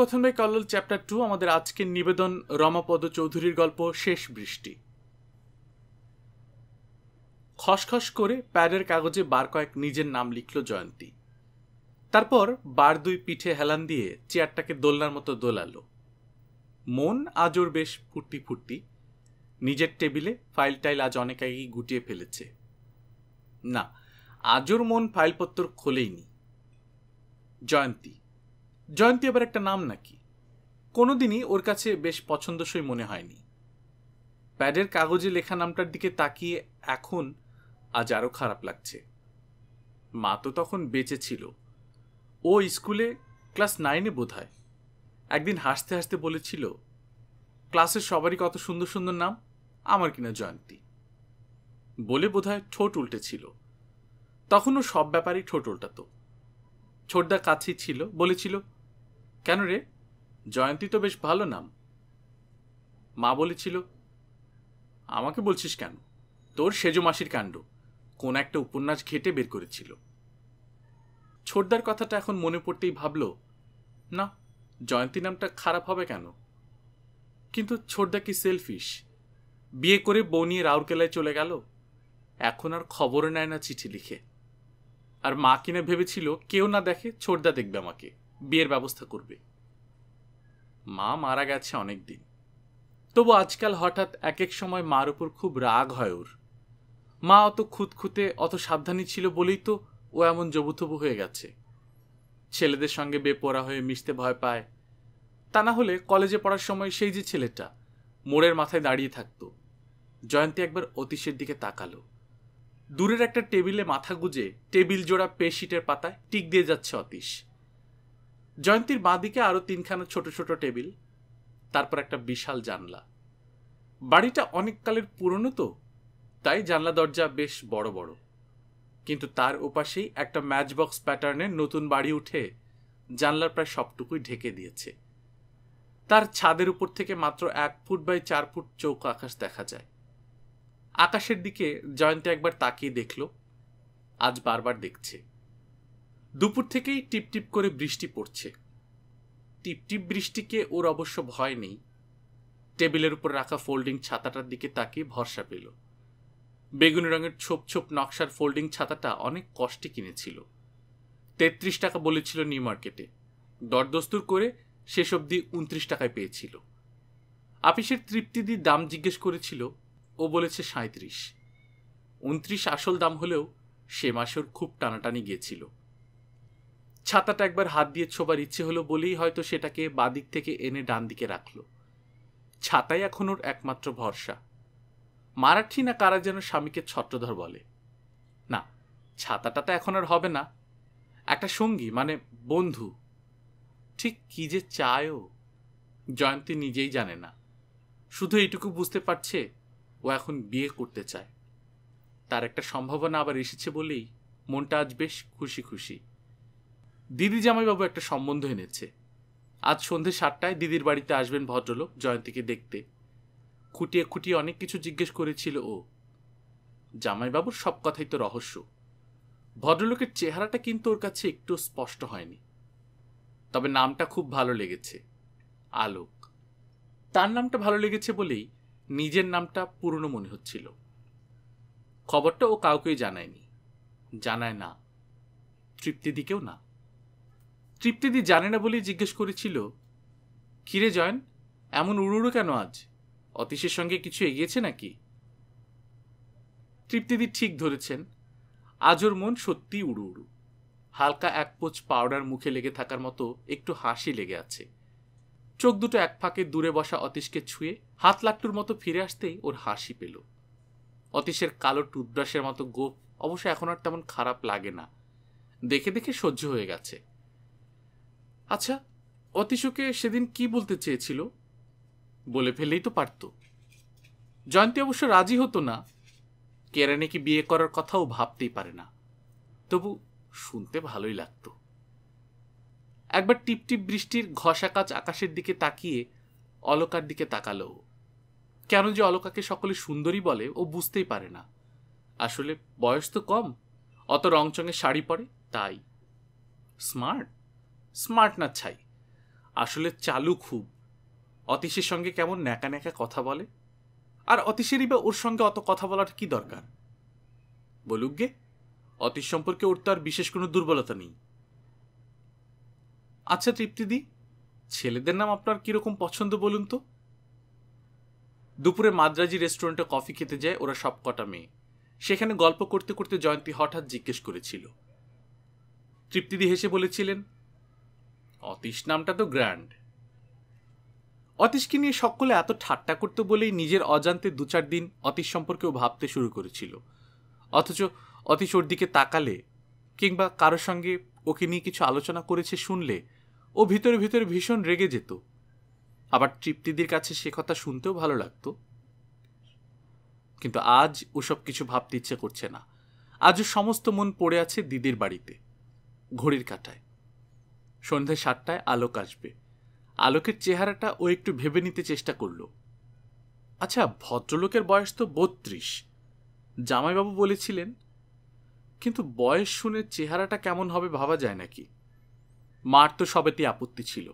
কথন by Kallol chapter two আমাদের আজকের নিবেদন রমাপদ চৌধুরীর গল্প শেষ বৃষ্টি খসখস করে প্যাডের কাগজে বার কয়েক নিজের নাম লিখল জয়ন্তী তারপর বার দুই পিঠে হেলান দিয়ে চেয়ারটাকে দোলনার মতো দোলাল মন আজর বেশ ফুটি ফুটি নিজের টেবিলে ফাইল টাইল আজ অনেক আগেই গুটিয়ে ফেলেছে না আজর মন ফাইলপত্র খোলেইনি জয়ন্তী জয়ন্তী আবার একটা নাম নাকি কোনোদিনই ওর কাছে বেশ পছন্দসই মনে হয়নি প্যাডের কাগজে লেখা নামটার দিকে তাকিয়ে এখন আজ আরও খারাপ লাগছে মা তো তখন বেঁচে ছিল ও স্কুলে ক্লাস নাইনে বোধ হয় একদিন হাসতে হাসতে বলেছিল ক্লাসের সবারই কত সুন্দর সুন্দর নাম আমার কিনা জয়ন্তী বলে বোধহয় ঠোঁট উল্টেছিল তখনও সব ব্যাপারেই ঠোঁট উল্টাত ছোটদা কাছেই ছিল বলেছিল কেন রে জয়ন্তী তো বেশ ভালো নাম মা বলেছিল আমাকে বলছিস কেন তোর সেজ মাসির কাণ্ড কোন একটা উপন্যাস ঘেটে বের করেছিল ছোটদার কথাটা এখন মনে পড়তেই ভাবল না জয়ন্তী নামটা খারাপ হবে কেন কিন্তু ছোটদা কি সেলফিশ বিয়ে করে বউ নিয়ে রাউরকেলায় চলে গেল এখন আর খবর নেয় না চিঠি লিখে আর মা কিনে ভেবেছিল কেউ না দেখে ছোটদা দেখবে আমাকে বিয়ের ব্যবস্থা করবে মা মারা গেছে অনেক দিন তবু আজকাল হঠাৎ এক এক সময় মার উপর খুব রাগ হয় ওর মা অত খুঁতখুঁতে অত সাবধানী ছিল বলেই তো ও এমন জবুথবু হয়ে গেছে ছেলেদের সঙ্গে বেপরা হয়ে মিশতে ভয় পায় তা না হলে কলেজে পড়ার সময় সেই যে ছেলেটা মোড়ের মাথায় দাঁড়িয়ে থাকতো জয়ন্তী একবার অতীশের দিকে তাকালো দূরের একটা টেবিলে মাথা গুজে টেবিল জোড়া পেশিটের পাতায় টিক দিয়ে যাচ্ছে অতীশ জয়ন্তীর বাঁদিকে আরও তিনখানা ছোট ছোট টেবিল তারপর একটা বিশাল জানলা বাড়িটা অনেককালের পুরনো তো তাই জানলা দরজা বেশ বড় বড় কিন্তু তার ওপাশেই একটা ম্যাচ বক্স প্যাটার্নের নতুন বাড়ি উঠে জানলার প্রায় সবটুকুই ঢেকে দিয়েছে তার ছাদের উপর থেকে মাত্র এক ফুট বাই চার ফুট চৌকো আকাশ দেখা যায় আকাশের দিকে জয়ন্তী একবার তাকিয়ে দেখল আজ বারবার দেখছে দুপুর থেকেই টিপটিপ করে বৃষ্টি পড়ছে টিপটিপ বৃষ্টিকে ওর অবশ্য ভয় নেই টেবিলের উপর রাখা ফোল্ডিং ছাতাটার দিকে তাকিয়ে ভরসা পেল বেগুনি রঙের ছোপ ছোপ নকশার ফোল্ডিং ছাতাটা অনেক কষ্টে কিনেছিল তেত্রিশ টাকা বলেছিল নিউ মার্কেটে দরদস্তুর করে শেষ অবধি উনত্রিশ টাকায় পেয়েছিল আপিসের তৃপ্তিদি দাম জিজ্ঞেস করেছিল ও বলেছে সাঁত্রিশ উনত্রিশ আসল দাম হলেও সে মাসের খুব টানাটানি গিয়েছিল ছাতাটা একবার হাত দিয়ে ছোবার ইচ্ছে হলো বলেই হয়তো সেটাকে বাদিক থেকে এনে ডান দিকে রাখল ছাতাই এখন ওর একমাত্র ভরসা মারাঠি না কারা যেন স্বামীকে ছত্রধর বলে না ছাতাটা তো এখন আর হবে না একটা সঙ্গী মানে বন্ধু ঠিক কী যে চায়ও জয়ন্তী নিজেই জানে না শুধু এইটুকু বুঝতে পারছে ও এখন বিয়ে করতে চায় তার একটা সম্ভাবনা আবার এসেছে বলেই মনটা আজ বেশ খুশি খুশি দিদি জামাইবাবু একটা সম্বন্ধ এনেছে আজ সন্ধে সাতটায় দিদির বাড়িতে আসবেন ভদ্রলোক জয়ন্তীকে দেখতে খুঁটিয়ে খুঁটিয়ে অনেক কিছু জিজ্ঞেস করেছিল ও জামাইবাবুর সব কথাই তো রহস্য ভদ্রলোকের চেহারাটা কিন্তু ওর কাছে একটু স্পষ্ট হয়নি তবে নামটা খুব ভালো লেগেছে আলোক তার নামটা ভালো লেগেছে বলেই নিজের নামটা পুরনো মনে হচ্ছিল খবরটা ও কাউকেই জানায়নি জানায় না তৃপ্তিদিকেও না তৃপ্তিদি জানে না বলেই জিজ্ঞেস করেছিল কিরে জয়েন এমন উড়ুড়ু কেন আজ অতীশের সঙ্গে কিছু এগিয়েছে নাকি তৃপ্তিদি ঠিক ধরেছেন আজ ওর মন সত্যি উড়ু উড়ু হালকা এক পোচ পাউডার মুখে লেগে থাকার মতো একটু হাসি লেগে আছে চোখ দুটো এক ফাঁকে দূরে বসা অতীশকে ছুঁয়ে হাত লাট্টুর মতো ফিরে আসতেই ওর হাসি পেল অতীশের কালো টুথব্রাশের মতো গোপ অবশ্য এখন আর তেমন খারাপ লাগে না দেখে দেখে সহ্য হয়ে গেছে আচ্ছা অতিশুকে সেদিন কি বলতে চেয়েছিল বলে ফেললেই তো পারত জয়ন্তী অবশ্য রাজি হতো না কি বিয়ে করার কথাও ভাবতেই পারে না তবু শুনতে ভালোই লাগত একবার টিপটিপ বৃষ্টির ঘষাকাজ আকাশের দিকে তাকিয়ে অলকার দিকে তাকালো কেন যে অলকাকে সকলে সুন্দরী বলে ও বুঝতেই পারে না আসলে বয়স তো কম অত রংচঙে শাড়ি পরে তাই স্মার্ট স্মার্ট না ছাই আসলে চালু খুব অতীশের সঙ্গে কেমন ন্যাকা ন্যাকা কথা বলে আর অতীশেরই বা ওর সঙ্গে অত কথা বলার কি দরকার বলুক গে অতীশ সম্পর্কে ওর তার বিশেষ কোনো দুর্বলতা নেই আচ্ছা তৃপ্তিদি ছেলেদের নাম আপনার কীরকম পছন্দ বলুন তো দুপুরে মাদ্রাজি রেস্টুরেন্টে কফি খেতে যায় ওরা সব কটা মেয়ে সেখানে গল্প করতে করতে জয়ন্তী হঠাৎ জিজ্ঞেস করেছিল তৃপ্তিদি হেসে বলেছিলেন অতীশ নামটা তো গ্র্যান্ড অতীশকে নিয়ে সকলে এত ঠাট্টা করতো বলেই নিজের অজান্তে দু চার দিন অতীশ সম্পর্কেও ভাবতে শুরু করেছিল অথচ অতীশ ওর দিকে তাকালে কিংবা কারোর সঙ্গে ওকে নিয়ে কিছু আলোচনা করেছে শুনলে ও ভিতরে ভিতরে ভীষণ রেগে যেত আবার তৃপ্তিদের কাছে সে কথা শুনতেও ভালো লাগতো কিন্তু আজ ওসব কিছু ভাবতে ইচ্ছে করছে না আজও সমস্ত মন পড়ে আছে দিদির বাড়িতে ঘড়ির কাটায় সন্ধ্যে সাতটায় আলোক আসবে আলোকের চেহারাটা ও একটু ভেবে নিতে চেষ্টা করলো আচ্ছা ভদ্রলোকের বয়স তো বত্রিশ জামাইবাবু বলেছিলেন কিন্তু বয়স শুনে চেহারাটা কেমন হবে ভাবা যায় নাকি মার তো সবেতে আপত্তি ছিল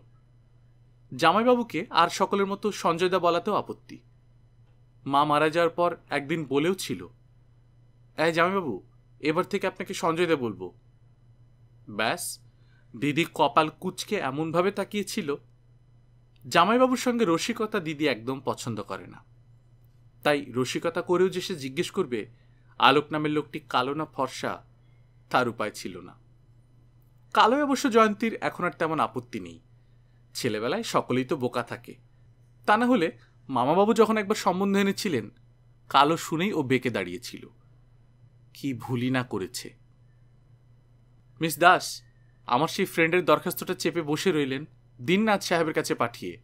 জামাইবাবুকে আর সকলের মতো সঞ্জয়দা বলাতেও আপত্তি মা মারা যাওয়ার পর একদিন বলেও ছিল এ জামাইবাবু এবার থেকে আপনাকে সঞ্জয়দা বলবো ব্যাস দিদি কপাল কুচকে এমনভাবে তাকিয়েছিল জামাইবাবুর সঙ্গে রসিকতা দিদি একদম পছন্দ করে না তাই রসিকতা করেও যে সে জিজ্ঞেস করবে আলোক নামের লোকটি কালো না ফর্সা তার উপায় ছিল না কালোয় অবশ্য জয়ন্তীর এখন আর তেমন আপত্তি নেই ছেলেবেলায় সকলেই তো বোকা থাকে তা না হলে মামাবাবু যখন একবার সম্বন্ধ এনেছিলেন কালো শুনেই ও বেঁকে দাঁড়িয়েছিল কি ভুলি না করেছে মিস দাস আমার সেই ফ্রেন্ডের দরখাস্তটা চেপে বসে রইলেন দিননাথ সাহেবের কাছে পাঠিয়ে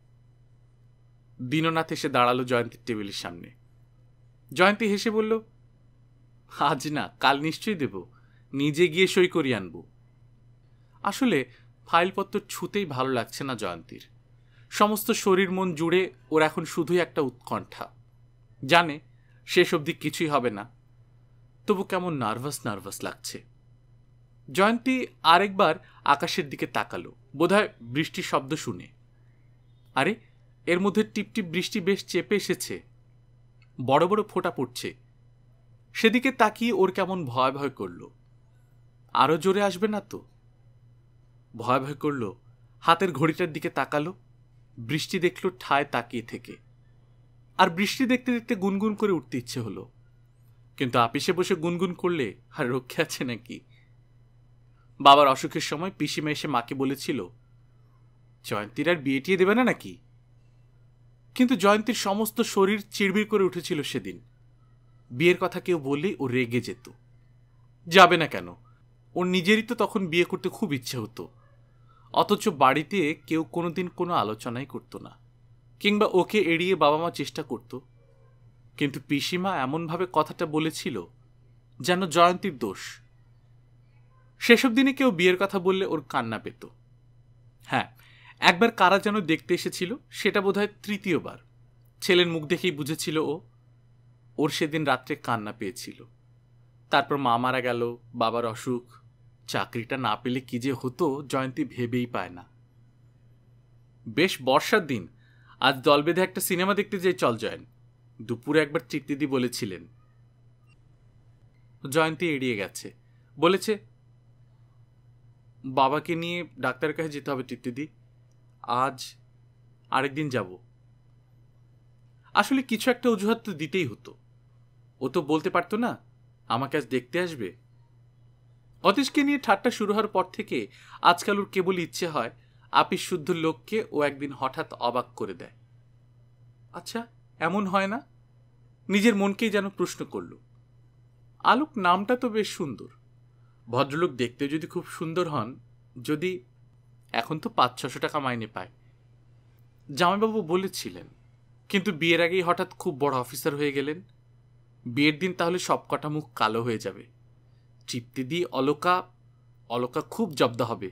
দীননাথ এসে দাঁড়ালো জয়ন্তীর টেবিলের সামনে জয়ন্তী হেসে বলল আজ না কাল নিশ্চয়ই দেব নিজে গিয়ে সই করি আনব আসলে ফাইলপত্র ছুতেই ভালো লাগছে না জয়ন্তীর সমস্ত শরীর মন জুড়ে ওর এখন শুধুই একটা উৎকণ্ঠা জানে শেষ অবধি কিছুই হবে না তবু কেমন নার্ভাস নার্ভাস লাগছে জয়ন্তী আরেকবার আকাশের দিকে তাকালো বোধহয় বৃষ্টির শব্দ শুনে আরে এর মধ্যে টিপটিপ বৃষ্টি বেশ চেপে এসেছে বড় বড় ফোঁটা পড়ছে সেদিকে তাকিয়ে ওর কেমন ভয় ভয় করলো আরও জোরে আসবে না তো ভয় ভয় করলো হাতের ঘড়িটার দিকে তাকালো বৃষ্টি দেখল ঠায় তাকিয়ে থেকে আর বৃষ্টি দেখতে দেখতে গুনগুন করে উঠতে ইচ্ছে হলো কিন্তু আপিসে বসে গুনগুন করলে আর রক্ষে আছে নাকি বাবার অসুখের সময় পিসিমা এসে মাকে বলেছিল জয়ন্তীর আর বিয়েটিয়ে দেবে না নাকি কিন্তু জয়ন্তীর সমস্ত শরীর চিড়বিড় করে উঠেছিল সেদিন বিয়ের কথা কেউ বললেই ও রেগে যেত যাবে না কেন ওর নিজেরই তো তখন বিয়ে করতে খুব ইচ্ছে হতো অথচ বাড়িতে কেউ কোনোদিন কোনো আলোচনাই করতো না কিংবা ওকে এড়িয়ে বাবা মা চেষ্টা করত কিন্তু পিসিমা এমনভাবে কথাটা বলেছিল যেন জয়ন্তীর দোষ সেসব দিনে কেউ বিয়ের কথা বললে ওর কান্না পেত হ্যাঁ একবার কারা যেন দেখতে এসেছিল সেটা বোধহয় তৃতীয়বার ছেলের মুখ দেখেই বুঝেছিল ও ওর সেদিন রাত্রে কান্না পেয়েছিল তারপর মা মারা গেল বাবার অসুখ চাকরিটা না পেলে কি যে হতো জয়ন্তী ভেবেই পায় না বেশ বর্ষার দিন আজ দল বেঁধে একটা সিনেমা দেখতে যেয়ে চল জয়েন দুপুরে একবার চিত্তিদি বলেছিলেন জয়ন্তী এড়িয়ে গেছে বলেছে বাবাকে নিয়ে ডাক্তারের কাছে যেতে হবে তৃপ্তিদি আজ আরেকদিন যাব আসলে কিছু একটা অজুহাত তো দিতেই হতো ও তো বলতে পারতো না আমাকে আজ দেখতে আসবে অতীশকে নিয়ে ঠাট্টা শুরু হওয়ার পর থেকে আজকাল ওর কেবল ইচ্ছে হয় আপিস শুদ্ধ লোককে ও একদিন হঠাৎ অবাক করে দেয় আচ্ছা এমন হয় না নিজের মনকেই যেন প্রশ্ন করল আলোক নামটা তো বেশ সুন্দর ভদ্রলোক দেখতে যদি খুব সুন্দর হন যদি এখন তো পাঁচ ছশো টাকা মাইনে পায় জামাইবাবু বলেছিলেন কিন্তু বিয়ের আগেই হঠাৎ খুব বড় অফিসার হয়ে গেলেন বিয়ের দিন তাহলে সব কটা মুখ কালো হয়ে যাবে দিয়ে অলোকা অলোকা খুব জব্দা হবে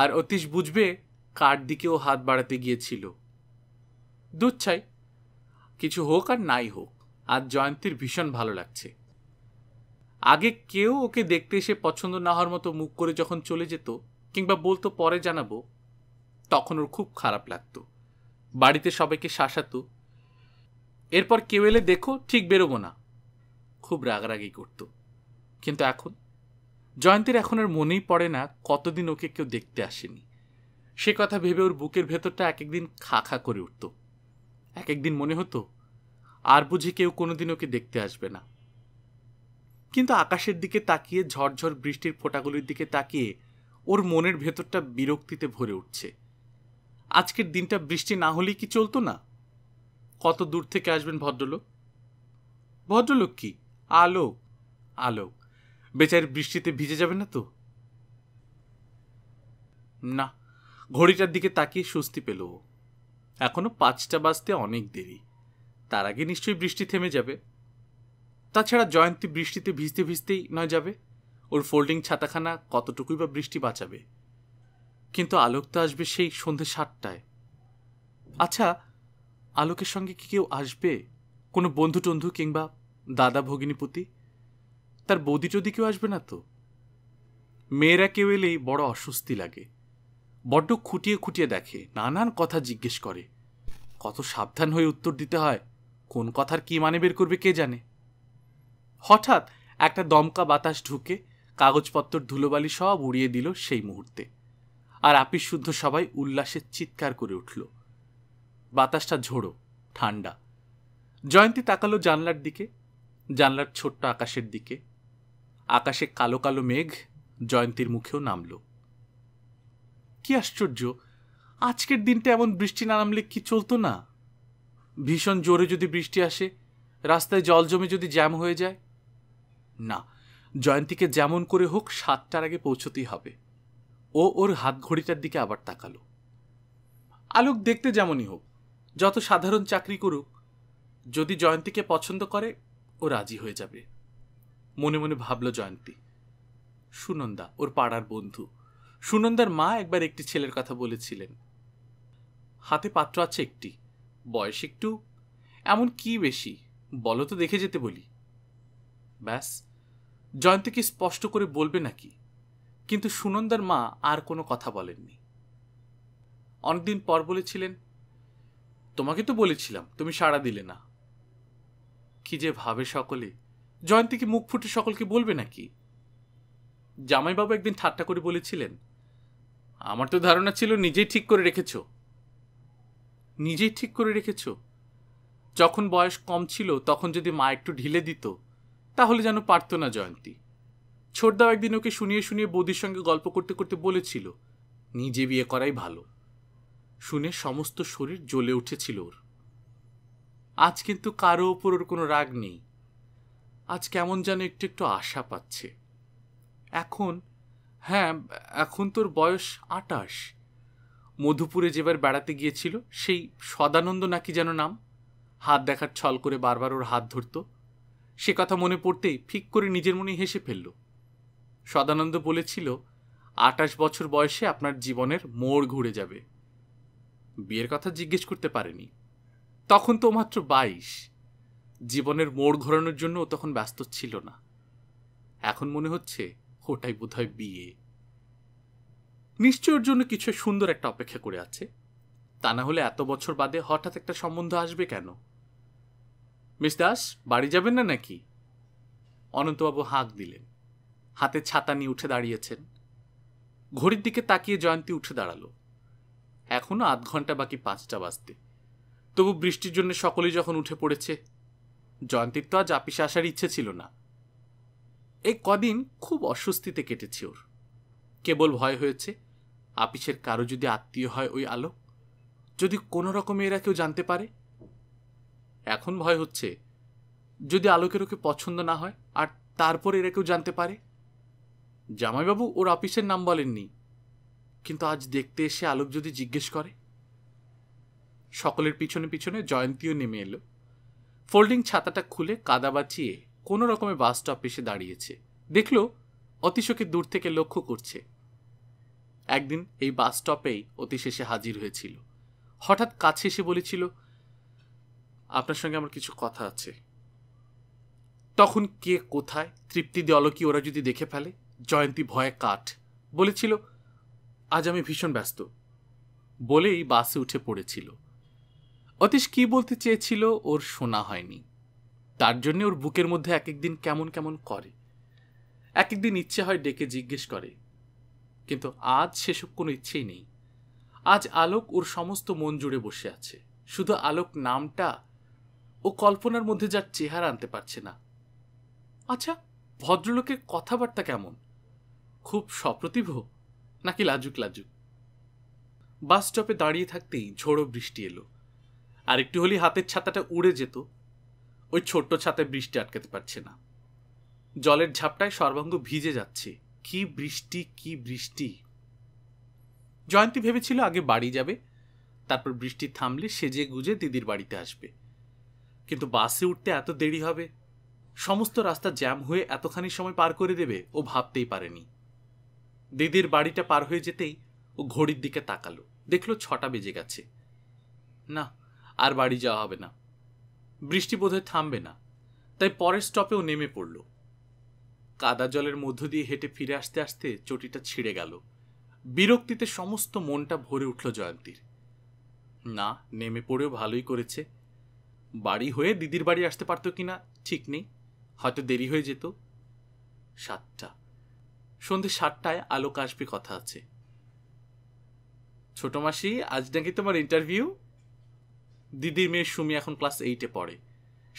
আর অতীশ বুঝবে কার দিকেও হাত বাড়াতে গিয়েছিল দুচ্ছাই কিছু হোক আর নাই হোক আজ জয়ন্তীর ভীষণ ভালো লাগছে আগে কেউ ওকে দেখতে এসে পছন্দ না হওয়ার মতো মুখ করে যখন চলে যেত কিংবা বলতো পরে জানাবো তখন ওর খুব খারাপ লাগতো বাড়িতে সবাইকে শাসাতো এরপর কেউ এলে দেখো ঠিক বেরোবো না খুব রাগারাগি করত কিন্তু এখন জয়ন্তীর এখন আর মনেই পড়ে না কতদিন ওকে কেউ দেখতে আসেনি সে কথা ভেবে ওর বুকের ভেতরটা এক একদিন খা খা করে উঠত এক একদিন মনে হতো আর বুঝি কেউ কোনোদিন ওকে দেখতে আসবে না কিন্তু আকাশের দিকে তাকিয়ে ঝরঝর বৃষ্টির ফোঁটাগুলির দিকে তাকিয়ে ওর মনের ভেতরটা বিরক্তিতে ভরে উঠছে আজকের দিনটা বৃষ্টি না হলেই কি চলতো না কত দূর থেকে আসবেন ভদ্রলোক ভদ্রলোক কি আলোক আলোক বেচারি বৃষ্টিতে ভিজে যাবে না তো না ঘড়িটার দিকে তাকিয়ে স্বস্তি পেল এখনও পাঁচটা বাজতে অনেক দেরি তার আগে নিশ্চয়ই বৃষ্টি থেমে যাবে তাছাড়া জয়ন্তী বৃষ্টিতে ভিজতে ভিজতেই নয় যাবে ওর ফোল্ডিং ছাতাখানা কতটুকুই বা বৃষ্টি বাঁচাবে কিন্তু আলোক তো আসবে সেই সন্ধে সাতটায় আচ্ছা আলোকের সঙ্গে কি কেউ আসবে কোনো বন্ধু টন্ধু কিংবা দাদা ভগিনীপতি তার বৌদি টদি কেউ আসবে না তো মেয়েরা কেউ এলেই বড় অস্বস্তি লাগে বড্ড খুঁটিয়ে খুঁটিয়ে দেখে নানান কথা জিজ্ঞেস করে কত সাবধান হয়ে উত্তর দিতে হয় কোন কথার কি মানে বের করবে কে জানে হঠাৎ একটা দমকা বাতাস ঢুকে কাগজপত্র ধুলোবালি সব উড়িয়ে দিল সেই মুহূর্তে আর আপিস শুদ্ধ সবাই উল্লাসে চিৎকার করে উঠল বাতাসটা ঝোড়ো ঠান্ডা জয়ন্তী তাকালো জানলার দিকে জানলার ছোট্ট আকাশের দিকে আকাশে কালো কালো মেঘ জয়ন্তীর মুখেও নামল কি আশ্চর্য আজকের দিনটা এমন বৃষ্টি না নামলে কি চলতো না ভীষণ জোরে যদি বৃষ্টি আসে রাস্তায় জল জমে যদি জ্যাম হয়ে যায় না জয়ন্তীকে যেমন করে হোক সাতটার আগে পৌঁছতেই হবে ও ওর হাত ঘড়িটার দিকে আবার তাকালো আলোক দেখতে যেমনই হোক যত সাধারণ চাকরি করুক যদি জয়ন্তীকে পছন্দ করে ও রাজি হয়ে যাবে মনে মনে ভাবল জয়ন্তী সুনন্দা ওর পাড়ার বন্ধু সুনন্দার মা একবার একটি ছেলের কথা বলেছিলেন হাতে পাত্র আছে একটি বয়স একটু এমন কি বেশি বলো তো দেখে যেতে বলি ব্যাস জয়ন্তীকে স্পষ্ট করে বলবে নাকি কিন্তু সুনন্দার মা আর কোনো কথা বলেননি অনেকদিন পর বলেছিলেন তোমাকে তো বলেছিলাম তুমি সাড়া দিলে না কি যে ভাবে সকলে জয়ন্তী কি মুখ ফুটে সকলকে বলবে নাকি জামাইবাবু একদিন ঠাট্টা করে বলেছিলেন আমার তো ধারণা ছিল নিজেই ঠিক করে রেখেছ নিজেই ঠিক করে রেখেছ যখন বয়স কম ছিল তখন যদি মা একটু ঢিলে দিত তাহলে যেন পারত না জয়ন্তী ছোটদাও একদিন ওকে শুনিয়ে শুনিয়ে বৌদির সঙ্গে গল্প করতে করতে বলেছিল নিজে বিয়ে করাই ভালো শুনে সমস্ত শরীর জ্বলে উঠেছিল ওর আজ কিন্তু কারো ওপর ওর কোনো রাগ নেই আজ কেমন যেন একটু একটু আশা পাচ্ছে এখন হ্যাঁ এখন তোর বয়স আটাশ মধুপুরে যেবার বেড়াতে গিয়েছিল সেই সদানন্দ নাকি যেন নাম হাত দেখার ছল করে বারবার ওর হাত ধরতো সে কথা মনে পড়তেই ফিক করে নিজের মনে হেসে ফেলল সদানন্দ বলেছিল আটাশ বছর বয়সে আপনার জীবনের মোড় ঘুরে যাবে বিয়ের কথা জিজ্ঞেস করতে পারেনি তখন তো মাত্র বাইশ জীবনের মোড় ঘোরানোর জন্য তখন ব্যস্ত ছিল না এখন মনে হচ্ছে ওটাই হয় বিয়ে নিশ্চয়ের জন্য কিছু সুন্দর একটা অপেক্ষা করে আছে তা না হলে এত বছর বাদে হঠাৎ একটা সম্বন্ধ আসবে কেন মিস দাস বাড়ি যাবেন না নাকি অনন্তবাবু হাঁক দিলেন হাতে ছাতা নিয়ে উঠে দাঁড়িয়েছেন ঘড়ির দিকে তাকিয়ে জয়ন্তী উঠে দাঁড়ালো এখনও আধ ঘন্টা বাকি পাঁচটা বাজতে তবু বৃষ্টির জন্য সকলেই যখন উঠে পড়েছে জয়ন্তীর তো আজ আপিসে আসার ইচ্ছে ছিল না এই কদিন খুব অস্বস্তিতে কেটেছে ওর কেবল ভয় হয়েছে আপিসের কারো যদি আত্মীয় হয় ওই আলো যদি কোনো রকমে এরা কেউ জানতে পারে এখন ভয় হচ্ছে যদি আলোকের ওকে পছন্দ না হয় আর তারপর এরা কেউ জানতে পারে জামাইবাবু ওর অফিসের নাম বলেননি কিন্তু আজ দেখতে এসে আলোক যদি জিজ্ঞেস করে সকলের পিছনে পিছনে জয়ন্তীও নেমে এলো ফোল্ডিং ছাতাটা খুলে কাদা বাঁচিয়ে কোনো রকমে বাস স্টপ এসে দাঁড়িয়েছে দেখল অতিশোকে দূর থেকে লক্ষ্য করছে একদিন এই বাস স্টপেই অতিশেষে হাজির হয়েছিল হঠাৎ কাছে এসে বলেছিল আপনার সঙ্গে আমার কিছু কথা আছে তখন কে কোথায় তৃপ্তি দেওয়ালো কি ওরা যদি দেখে ফেলে জয়ন্তী ভয়ে কাঠ বলেছিল আজ আমি ভীষণ ব্যস্ত বলেই বাসে উঠে পড়েছিল অতীশ কি বলতে চেয়েছিল ওর শোনা হয়নি তার জন্যে ওর বুকের মধ্যে এক একদিন কেমন কেমন করে এক একদিন ইচ্ছে হয় ডেকে জিজ্ঞেস করে কিন্তু আজ সেসব কোনো ইচ্ছেই নেই আজ আলোক ওর সমস্ত মন জুড়ে বসে আছে শুধু আলোক নামটা ও কল্পনার মধ্যে যার চেহারা আনতে পারছে না আচ্ছা ভদ্রলোকের কথাবার্তা কেমন খুব সপ্রতিভ নাকি লাজুক লাজুক বাস স্টপে দাঁড়িয়ে থাকতেই ঝোড়ো বৃষ্টি এলো আর একটু হলেই হাতের ছাতাটা উড়ে যেত ওই ছোট্ট ছাতায় বৃষ্টি আটকাতে পারছে না জলের ঝাপটায় সর্বাঙ্গ ভিজে যাচ্ছে কি বৃষ্টি কি বৃষ্টি জয়ন্তী ভেবেছিল আগে বাড়ি যাবে তারপর বৃষ্টি থামলে সেজে গুজে দিদির বাড়িতে আসবে কিন্তু বাসে উঠতে এত দেরি হবে সমস্ত রাস্তা জ্যাম হয়ে এতখানি সময় পার করে দেবে ও ভাবতেই পারেনি দিদির বাড়িটা পার হয়ে যেতেই ও ঘড়ির দিকে তাকালো দেখলো ছটা বেজে গেছে না আর বাড়ি যাওয়া হবে না বৃষ্টি বোধহয় থামবে না তাই পরের স্টপেও নেমে পড়ল কাদা জলের মধ্য দিয়ে হেঁটে ফিরে আসতে আসতে চটিটা ছিঁড়ে গেল বিরক্তিতে সমস্ত মনটা ভরে উঠল জয়ন্তীর না নেমে পড়েও ভালোই করেছে বাড়ি হয়ে দিদির বাড়ি আসতে পারতো কি না ঠিক নেই হয়তো দেরি হয়ে যেত সাতটা সন্ধে সাতটায় আলোক আসবে কথা আছে ছোট মাসি আজ নাকি তোমার ইন্টারভিউ দিদির মেয়ে সুমি এখন ক্লাস এইটে পড়ে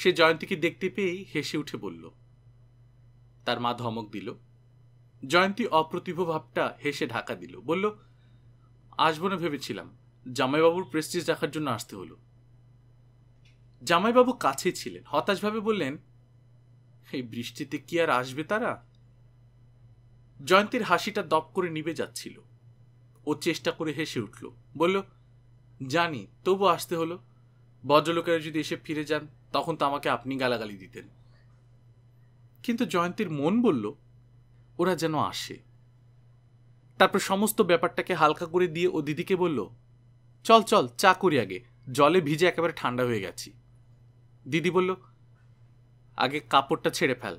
সে জয়ন্তীকে দেখতে পেয়েই হেসে উঠে বলল তার মা ধমক দিল জয়ন্তী অপ্রতিভ ভাবটা হেসে ঢাকা দিল বলল আসবো না ভেবেছিলাম জামাইবাবুর প্রেস্টিজ রাখার জন্য আসতে হলো জামাইবাবু কাছে ছিলেন হতাশভাবে বললেন এই বৃষ্টিতে কি আর আসবে তারা জয়ন্তীর হাসিটা দপ করে নিবে যাচ্ছিল ও চেষ্টা করে হেসে উঠল বলল জানি তবু আসতে হলো ভদ্রলোকেরা যদি এসে ফিরে যান তখন তো আমাকে আপনি গালাগালি দিতেন কিন্তু জয়ন্তীর মন বলল ওরা যেন আসে তারপর সমস্ত ব্যাপারটাকে হালকা করে দিয়ে ও দিদিকে বলল চল চল চা করি আগে জলে ভিজে একেবারে ঠান্ডা হয়ে গেছি দিদি বলল আগে কাপড়টা ছেড়ে ফেল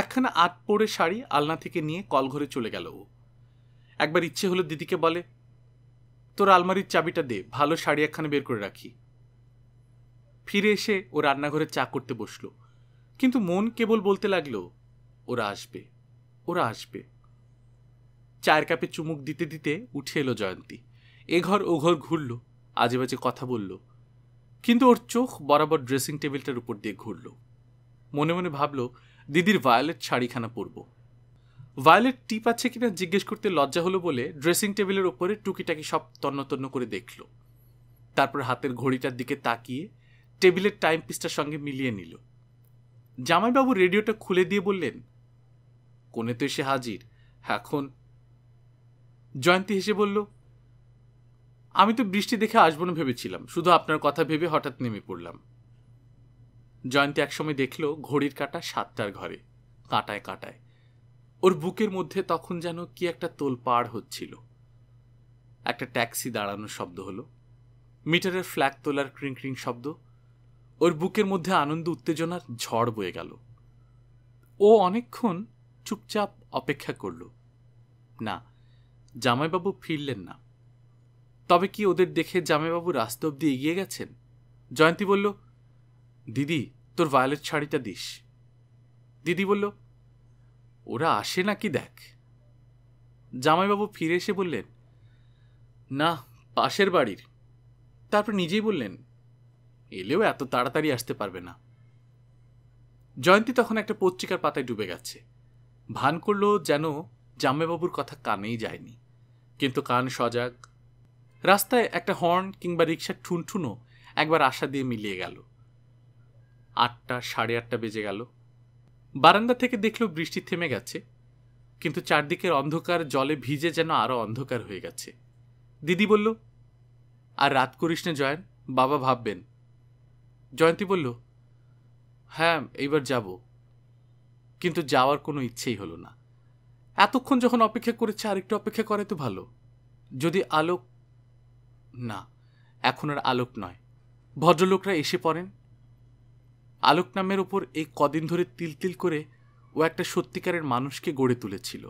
একখানা আট পরে শাড়ি আলনা থেকে নিয়ে কলঘরে চলে গেল ও একবার ইচ্ছে হলো দিদিকে বলে তোর আলমারির চাবিটা দে ভালো শাড়ি একখানা বের করে রাখি ফিরে এসে ও রান্নাঘরে চা করতে বসলো কিন্তু মন কেবল বলতে লাগলো ওরা আসবে ওরা আসবে চায়ের কাপে চুমুক দিতে দিতে উঠে এলো জয়ন্তী এ ঘর ও ঘর ঘুরল আজে বাজে কথা বললো কিন্তু ওর চোখ বরাবর ড্রেসিং টেবিলটার উপর দিয়ে ঘুরল মনে মনে ভাবল দিদির ভায়োলেট শাড়িখানা পরব ভায়োলেট টিপ আছে কিনা জিজ্ঞেস করতে লজ্জা হলো বলে ড্রেসিং টেবিলের ওপরে টুকিটাকি সব তন্নতন্ন করে দেখল তারপর হাতের ঘড়িটার দিকে তাকিয়ে টেবিলের টাইম পিসটার সঙ্গে মিলিয়ে নিল জামাইবাবু রেডিওটা খুলে দিয়ে বললেন কোনে তো এসে হাজির এখন জয়ন্তী হেসে বলল আমি তো বৃষ্টি দেখে আসবো না ভেবেছিলাম শুধু আপনার কথা ভেবে হঠাৎ নেমে পড়লাম জয়ন্তী একসময় দেখল ঘড়ির কাটা সাতটার ঘরে কাঁটায় কাঁটায় ওর বুকের মধ্যে তখন যেন কি একটা তোল পার হচ্ছিল একটা ট্যাক্সি দাঁড়ানোর শব্দ হলো মিটারের ফ্ল্যাগ তোলার ক্রিং ক্রিং শব্দ ওর বুকের মধ্যে আনন্দ উত্তেজনার ঝড় বয়ে গেল ও অনেকক্ষণ চুপচাপ অপেক্ষা করল না জামাইবাবু ফিরলেন না তবে কি ওদের দেখে জামাইবাবু রাস্তা অব্দি এগিয়ে গেছেন জয়ন্তী বলল দিদি তোর ভায়োলেট শাড়িটা দিস দিদি বলল ওরা আসে নাকি দেখ জামাইবাবু ফিরে এসে বললেন না পাশের বাড়ির তারপর নিজেই বললেন এলেও এত তাড়াতাড়ি আসতে পারবে না জয়ন্তী তখন একটা পত্রিকার পাতায় ডুবে গেছে ভান করল যেন জামাইবাবুর কথা কানেই যায়নি কিন্তু কান সজাগ রাস্তায় একটা হর্ন কিংবা রিক্সার ঠুনঠুনো একবার আশা দিয়ে মিলিয়ে গেল আটটা সাড়ে আটটা বেজে গেল বারান্দা থেকে দেখলো বৃষ্টি থেমে গেছে কিন্তু চারদিকের অন্ধকার জলে ভিজে যেন আরও অন্ধকার হয়ে গেছে দিদি বলল আর রাত করিস না জয়েন বাবা ভাববেন জয়ন্তী বলল হ্যাঁ এইবার যাব কিন্তু যাওয়ার কোনো ইচ্ছেই হলো না এতক্ষণ যখন অপেক্ষা করেছে আরেকটু অপেক্ষা করে তো ভালো যদি আলোক না এখন আর আলোক নয় ভদ্রলোকরা এসে পড়েন আলোক নামের ওপর এই কদিন ধরে তিল তিল করে ও একটা সত্যিকারের মানুষকে গড়ে তুলেছিল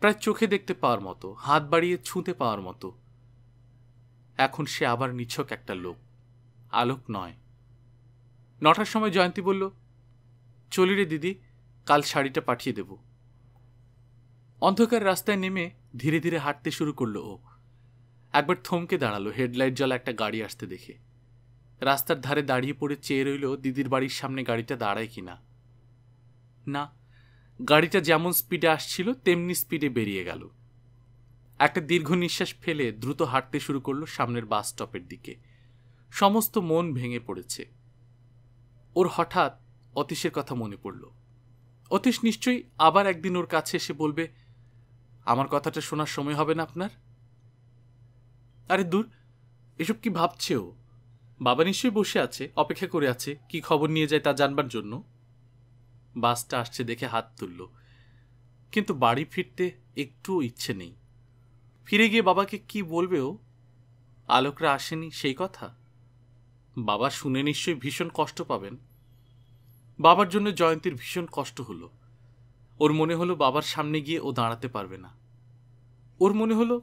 প্রায় চোখে দেখতে পাওয়ার মতো হাত বাড়িয়ে ছুঁতে পাওয়ার মতো এখন সে আবার নিছক একটা লোক আলোক নয় নটার সময় জয়ন্তী বলল চলি রে দিদি কাল শাড়িটা পাঠিয়ে দেব অন্ধকার রাস্তায় নেমে ধীরে ধীরে হাঁটতে শুরু করলো ও একবার থমকে দাঁড়ালো হেডলাইট জ্বলা একটা গাড়ি আসতে দেখে রাস্তার ধারে দাঁড়িয়ে পড়ে চেয়ে রইল দিদির বাড়ির সামনে গাড়িটা দাঁড়ায় কি না না গাড়িটা যেমন স্পিডে আসছিল তেমনি স্পিডে বেরিয়ে গেল একটা দীর্ঘ নিঃশ্বাস ফেলে দ্রুত হাঁটতে শুরু করলো সামনের বাস স্টপের দিকে সমস্ত মন ভেঙে পড়েছে ওর হঠাৎ অতীশের কথা মনে পড়ল অতীশ নিশ্চয়ই আবার একদিন ওর কাছে এসে বলবে আমার কথাটা শোনার সময় হবে না আপনার আরে দূর এসব কি ভাবছে ও বাবা নিশ্চয়ই বসে আছে অপেক্ষা করে আছে কি খবর নিয়ে যায় তা জানবার জন্য বাসটা আসছে দেখে হাত তুলল কিন্তু বাড়ি ফিরতে একটুও ইচ্ছে নেই ফিরে গিয়ে বাবাকে কি বলবে ও আলোকরা আসেনি সেই কথা বাবা শুনে নিশ্চয়ই ভীষণ কষ্ট পাবেন বাবার জন্য জয়ন্তীর ভীষণ কষ্ট হলো ওর মনে হলো বাবার সামনে গিয়ে ও দাঁড়াতে পারবে না ওর মনে হলো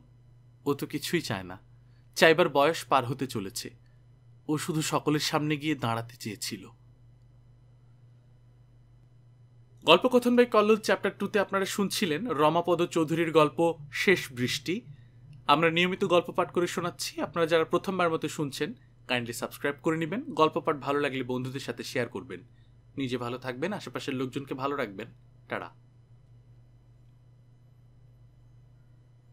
ও তো কিছুই চায় না চাইবার বয়স পার হতে চলেছে ও শুধু সকলের সামনে গিয়ে দাঁড়াতে চেয়েছিল গল্পকথন বাই কল্লোল চ্যাপ্টার টুতে আপনারা শুনছিলেন রমাপদ চৌধুরীর গল্প শেষ বৃষ্টি আমরা নিয়মিত গল্প পাঠ করে শোনাচ্ছি আপনারা যারা প্রথমবার মতো শুনছেন কাইন্ডলি সাবস্ক্রাইব করে নেবেন গল্প পাঠ ভালো লাগলে বন্ধুদের সাথে শেয়ার করবেন নিজে ভালো থাকবেন আশেপাশের লোকজনকে ভালো রাখবেন টাটা